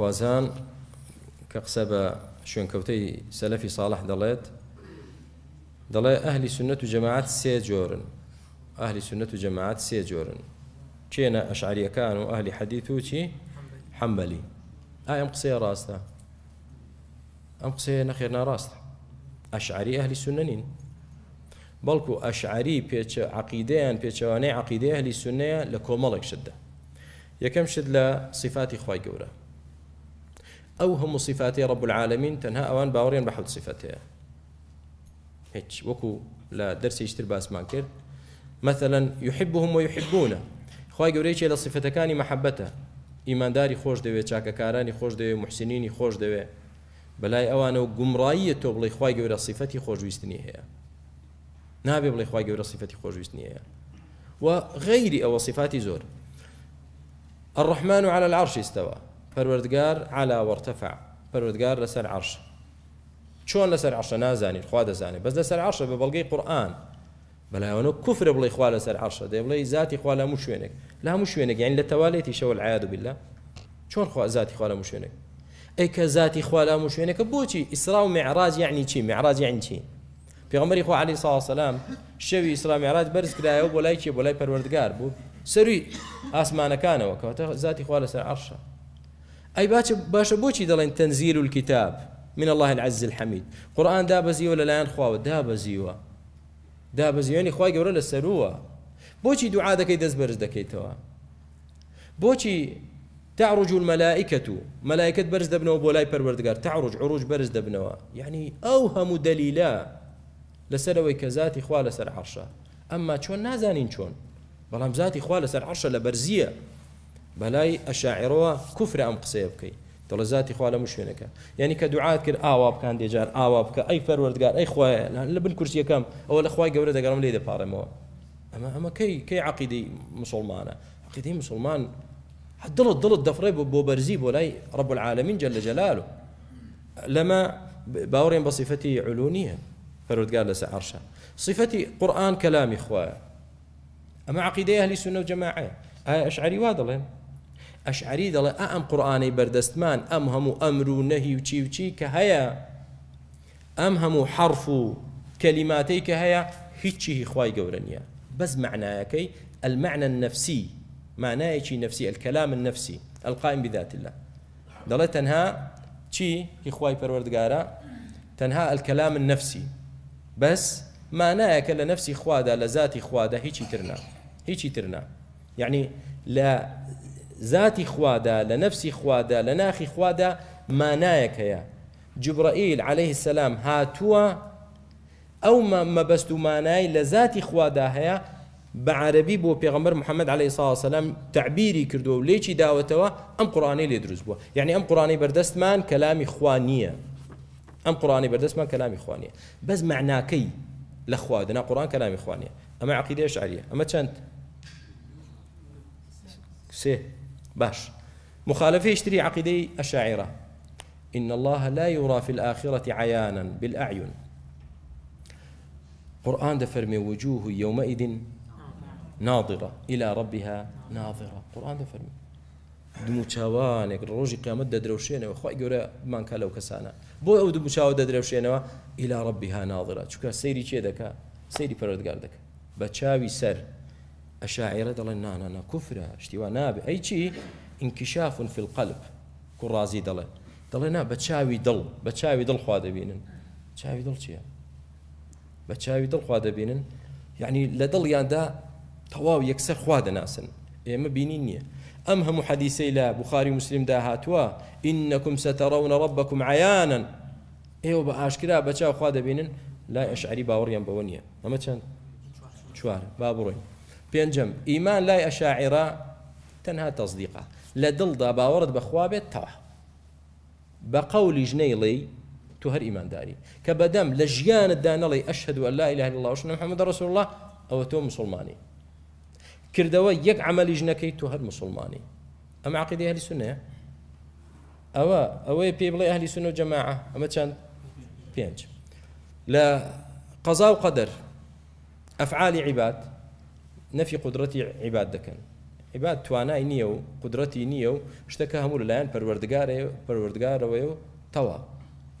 خوازان كقصبة شون كوتي سلفي صالح دليت دلي أهل سنة جماعات سيجورن أهل سنة جماعات سيجورن كينا أشعري كانوا أهل حديثو تي حنبلي هاي أم قصية راستا أم قصية نخيرنا راستا أشعري أهل سننين بلكو أشعري بيتش عقيدين بيتش وني عقيدة أهل السنة لكو ملك شدة يكم شد لصفات إخوائي قوله او هم صفاتي رب العالمين تەنها اوان باوريا بحوت صفاتي سیفەتەیە وكو لا لە يشتر باس مانكر مثلا يحبهم ويحبونه خوای گەورەیەکی صفتكاني سیفەتەکانی إيمان داري خۆش دەوێت تشاكا كاراني دەوێت محسنینی محسنيني دەوێت بەلای بلاي و گومڕاییە تۆ خواي خوای صفتي خوش ويستني هي نابي بلاي خواي گەورە صفتي خوش ويستني هي وغيري او صفاتي زور الرحمن على العرش استوى پەروەردگار علا وارتفع پەروەردگار لەسەر عرش چۆن لەسەر عشە نازانیت خوا دەزانێت بەس لەسەر عشە بە بەڵگەی قورآن بەلایەوە کوفرە بڵی خوا لەسەر عشە دێ بڵێ زیاتی خوا لە هەموو شوێنێک لا هەموو يعني لتواليتي شو تەوالێتی بالله عاد بلا چۆن خوا زیاتی خوا لە هەموو شوێنێک ئەی کە زیاتی اسراء لە و معراج یعنی چی معراج یعنی چی پێغمبەری خوا علی ساڵ سلام شەوی ئیسلام معراج برز کرایەوە بۆ لای چی بۆ لای پەروەردگار سري اسمعنا ئاسمانەکانەوە کەواتە زیاتی خوا لەسەر اي باش باش بوشي دلين تنزيل الكتاب من الله العز الحميد قران زيو ولا دابەزیوە لەلایەن خواوە زيو دابەزیێنی زيو يعني خواي سەرووە بۆچی دوعا دەکەی دەست بەرز دەکەیتەوە بوشي تعرج الملائكة ملائكة برز دبنوا بولاي پروردگار تعرج عروج برز دبنوا يعني أوهم دليلا لسروي كذاتي خوا لسر عرشا أما شون نازانين شون بلام ذاتي خوا لسر عرشا لبرزية بلاي اشاعروا كفر ام قسيبكي تولى ذاتي خوالا مشينك يعني كدعاءات كر اواب كان ديجار اواب كاي فرورد قال اي خويا لبن كرسي كم او الاخويا قبل دا قالوا لي دا بارمو اما اما كي كي عقيدي مسلمانه عقيدي مسلمان ضل الضل الدفري ببرزي بولاي رب العالمين جل جلاله لما باورين بصفتي علونيه فرورد قال لسا عرشا صفتي قران كلامي خويا اما عقيدي اهل السنه والجماعه اشعري واضلين أشعري دەڵێ ئەم قورآانەی بردستمان ئەم امرو ئەمر و نەهی و چی وچی کە حرف كلماتي كهيا کە هەیە هیچی خی بس نیە بەس المعنى النفسي معنايكي نفسي الكلام النفسي القائم بذات الله دڵێت تەنها چی هی خوای قارا تنها الكلام النفسي بس مانایەکە لە نفسی خوادا لە ذاتی خوادا هیچی ترنا هیچی ترنا يعني لا ذاتي خوادا لنفسي خوادا لناخي خوادا ما نايك يا جبرائيل عليه السلام هاتوا او ما ما بستو ماناي لذاتي خوادا هيا بعربي بو بۆ محمد عليه الصلاه والسلام تعبيري كردو ليش داوتوا ام قراني لي لێ بو يعني ام قراني قڕانی كلامي خوانيه ام قراني ئەم قڕانی بەردەستمان کەلامی خوانیە بەس معناکەی لە خوادنا قڕان کەلامی خوانیە ئەمە اما شعریە ئەمە باش مخالفه يشتري عقيده الشاعره ان الله لا يرى في الاخره عيانا بالاعين قرآن دفرمي وجوه يومئذ ناظرة إلى ربها ناظرة قرآن دفرمي دمو ڕۆژی قیامەت دەدرەوشێنەوە خی گەورە مانکە لەو کەسانە بۆ ئەو دموچاوە دەدرەوشێنەوە ئیلا ڕبی ها ناڵرا چکە سەیری چێ دەکا سەیری پەرۆدگار دەکە بە بچاوي سر أشاعرة دلنا أنا أنا كفرة اشتوى نابي أي شيء انكشاف في القلب كرازي دل دلنا بتشاوي دل بتشاوي دل خوادة بينن بتشاوي دل شيء بتشاوي دل خوادة بينن يعني لا لدل يان دا تواو يكسر خوادة ناسا إيه ما بينيني أمهم حديثي لا بخاري مسلم دا هاتوا إنكم سترون ربكم عيانا إيه وبعاش كده بتشاوي خوادة بينن لا أشعري باوريان بونيا أما كان شوار بابورين پێنجم إيمان لا ئەشاعێرا تەنها تەصدیقا لە لا دل بەخوا بێت تەوا بە قەولی ژنەیڵی تو هەر ئیمانداری کە بەدەم لە ژیانتدا نەڵی لا إله إلا الله وشنە محمد رسول الله أو تو مسلماني كردوا يك عمل جنكي تهر مسلماني أم عقيدة أهل السنة أو أو ئەوەی أهل السنة هەلی أما كان بينج لا چەند پێنج لە عباد نفي قدرتي عیبات دەکەن عیبات توانای نییە و قدرەتی نییە و شتەکە هەموو لەلایەن پەروەردگارێ پەروەردگارەوەی و تەوا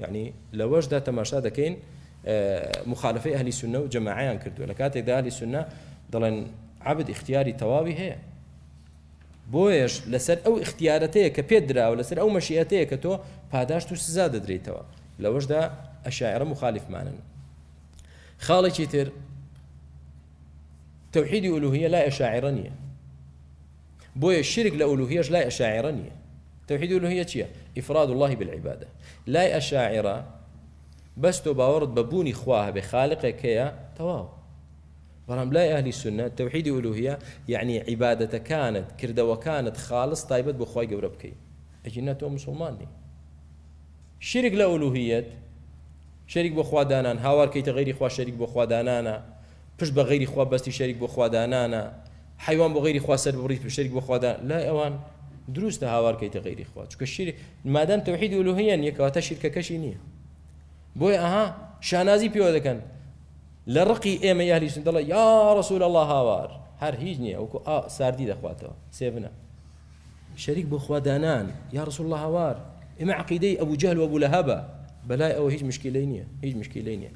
یعنی يعني لەوەشدا تەماشا دەکەین آه، مخالفەی ئەهلی سنە و جەماعیان کردووە لە کاتێکدا هەلی سنە دەڵێن عبد اختیاری تەواوی هەیە بۆیش لەسەر او اختیارەتەیە کە پێ درراوە لەسەر ئەو مەشیەتەیە کە تۆ پاداشت و سزا دەدرێتەوە لەوەشدا ئەشاعرە مخالفمانن خاڵێکی تر توحيد الألوهية لا ئەشاعرە بوي الشرك لا الوهية لا لای ئەشاعرە الألوهية توحید إفراد چییە ئیفراد الله بالعیبادە لای ئەشاعرە بەست تۆ باوەڕت بە بوونی خوا هەبێ خالقێکەیە تەواو بەڵام لای ئەهلی سنە توحیدی ئولوهە یعنی يعني عیباەتەکانت خالص طيبت بخواي خی أجينا تو مسلماني تۆ مسلمانی شرک لە ئولوهیت شەریک بۆ تغيري هاوارکەیتە غیری خوا شەریک بخوا دانانا پشت بە غیری خوا بەستی شەریک نه نه حیوان بۆ غیری خوا سەر بڕیت بە شەریک بە خوادان لا ئەوان دروستە هاوارکەیتە غیری خوا چکە شیر مادام مادەن تەوحید و لوهەیەن یەکەواتە شیرکەکەشی نیه بۆی اها شانازی پێوە کن لرقی ایم ئێمە یالیسن دەڵە یا رسول الله هاوار هر هیچ نیه او کو نییە ئەوکو ئا ساردی دەخواتەوە سێبنە شەریک بۆ خوادانان یا رسول الله هاوار ئێمە عقیدەی ابو جهل و ابو هەبە بلای او هیچ مشکلی نیه هیچ مشکلی نیه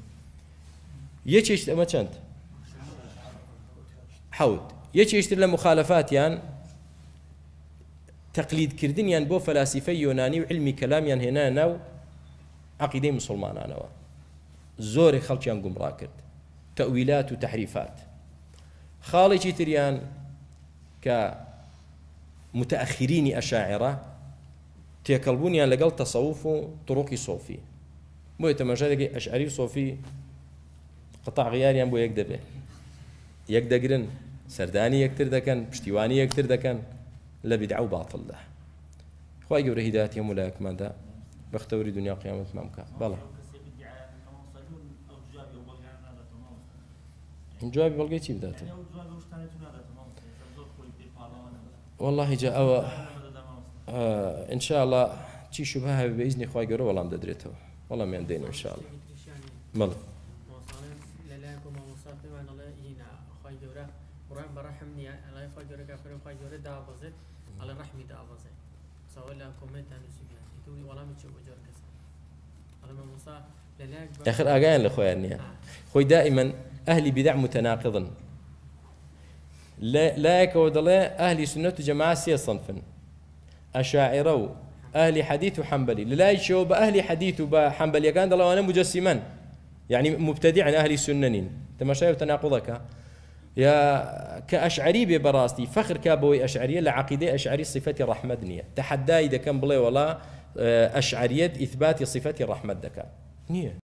یه یەکێشت ئەمە چند حەوت یەکێشتر لە مخالفاتیان تەقلیدکردنیان بۆ فەلاسیفە یۆنانی و علمی کەلامیان هێنا ناو عقیدەی مسلمانانەوە زۆری خەڵکیان گومڕا کرد تەویلات و تحریفات خاڵێکی تریان کە متأخرینی ئەشاعرە تێکەڵبوونیان لەگەڵ تەسەوف و دڕۆکی سۆفی بۆیە اشعري صوفي قطع غيار يان یەک به یەک دەگرن سەردانی یەکتر دەکەن پشتیوانی یەکتر دەکەن لە بیدع و باڵدا خی گەورە هیداات هەموو لایەکماندا بەختەوری دنیا قیامەتمان بکە بەڵە جوابی بەڵگەی چی بدات والله جا ئەوە آه، انشاءله چی شوبها بە ئیزنی خی گەورە وەڵام دەدرێتەوە ان شاء الله بەڵە لكم ومصافي من الله إينا خواهي جورا قرآن برحمني الله خواهي جورا كافر خواهي جورا دعوزة على رحمي دعوزة سوى الله كومنت هنسيبها تدوري ولا متشوف جورا كسر آخر ئاگیان لە خۆیان نییە خۆی دائیمەن ئەهلی بیدع متەناقضن لایەکەوە يعني مبتدع عن أهل سننين شايف وتناقضك يا كأشعري ببراستي فخر كابوي أشعرية لعقيدة أشعري صفة رحمة دنيا تحدى إذا كان بلا ولا آه، أشعرية إثبات صفة رحمة دكا نية